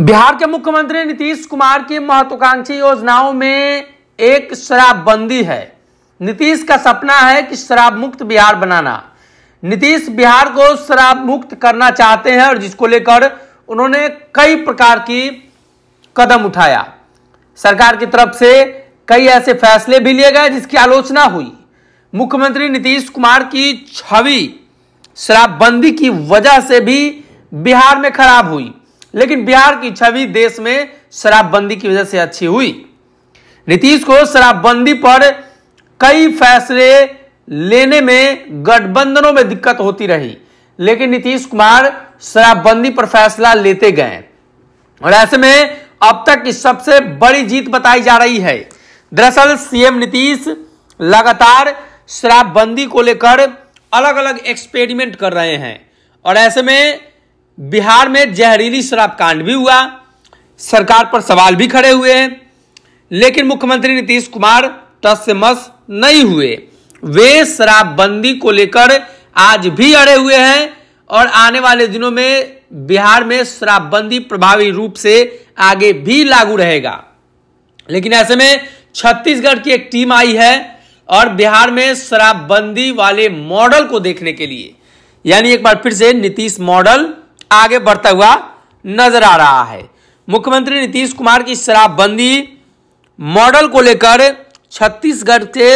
बिहार के मुख्यमंत्री नीतीश कुमार की महत्वाकांक्षी योजनाओं में एक शराबबंदी है नीतीश का सपना है कि शराब मुक्त बिहार बनाना नीतीश बिहार को शराब मुक्त करना चाहते हैं और जिसको लेकर उन्होंने कई प्रकार की कदम उठाया सरकार की तरफ से कई ऐसे फैसले भी लिए गए जिसकी आलोचना हुई मुख्यमंत्री नीतीश कुमार की छवि शराबबंदी की वजह से भी बिहार में खराब हुई लेकिन बिहार की छवि देश में शराबबंदी की वजह से अच्छी हुई नीतीश को शराबबंदी पर कई फैसले लेने में गठबंधनों में दिक्कत होती रही लेकिन नीतीश कुमार शराबबंदी पर फैसला लेते गए और ऐसे में अब तक की सबसे बड़ी जीत बताई जा रही है दरअसल सीएम नीतीश लगातार शराबबंदी को लेकर अलग अलग एक्सपेरिमेंट कर रहे हैं और ऐसे में बिहार में जहरीली शराब कांड भी हुआ सरकार पर सवाल भी खड़े हुए हैं लेकिन मुख्यमंत्री नीतीश कुमार तस्मस से मस नहीं हुए वे शराबबंदी को लेकर आज भी अड़े हुए हैं और आने वाले दिनों में बिहार में शराबबंदी प्रभावी रूप से आगे भी लागू रहेगा लेकिन ऐसे में छत्तीसगढ़ की एक टीम आई है और बिहार में शराबबंदी वाले मॉडल को देखने के लिए यानी एक बार फिर से नीतीश मॉडल आगे बढ़ता हुआ नजर आ रहा है मुख्यमंत्री नीतीश कुमार की शराबबंदी मॉडल को लेकर छत्तीसगढ़ से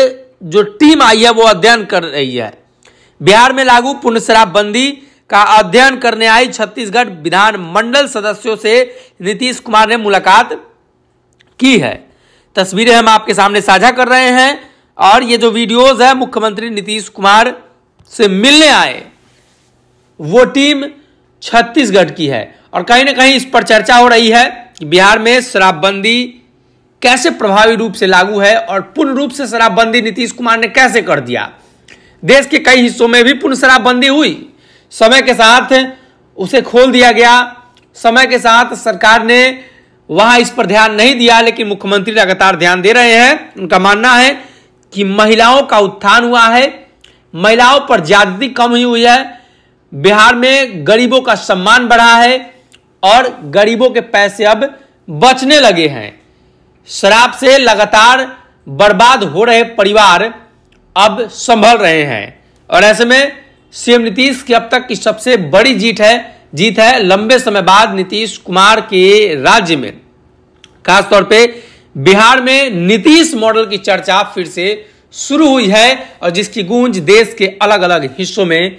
जो टीम आई है वो अध्ययन कर रही है बिहार में लागू पूर्ण शराबबंदी का अध्ययन करने आई छत्तीसगढ़ विधानमंडल सदस्यों से नीतीश कुमार ने मुलाकात की है तस्वीरें हम आपके सामने साझा कर रहे हैं और ये जो वीडियोस है मुख्यमंत्री नीतीश कुमार से मिलने आए वो टीम छत्तीसगढ़ की है और कहीं ना कहीं इस पर चर्चा हो रही है कि बिहार में शराबबंदी कैसे प्रभावी रूप से लागू है और पूर्ण रूप से शराबबंदी नीतीश कुमार ने कैसे कर दिया देश के कई हिस्सों में भी पूर्ण शराबबंदी हुई समय के साथ उसे खोल दिया गया समय के साथ सरकार ने वहां इस पर ध्यान नहीं दिया लेकिन मुख्यमंत्री लगातार ध्यान दे रहे हैं उनका मानना है कि महिलाओं का उत्थान हुआ है महिलाओं पर ज्यादती कम ही हुई है बिहार में गरीबों का सम्मान बढ़ा है और गरीबों के पैसे अब बचने लगे हैं शराब से लगातार बर्बाद हो रहे परिवार अब संभल रहे हैं और ऐसे में सीएम नीतीश की अब तक की सबसे बड़ी जीत है जीत है लंबे समय बाद नीतीश कुमार के राज्य में खासतौर पे बिहार में नीतीश मॉडल की चर्चा फिर से शुरू हुई है और जिसकी गूंज देश के अलग अलग हिस्सों में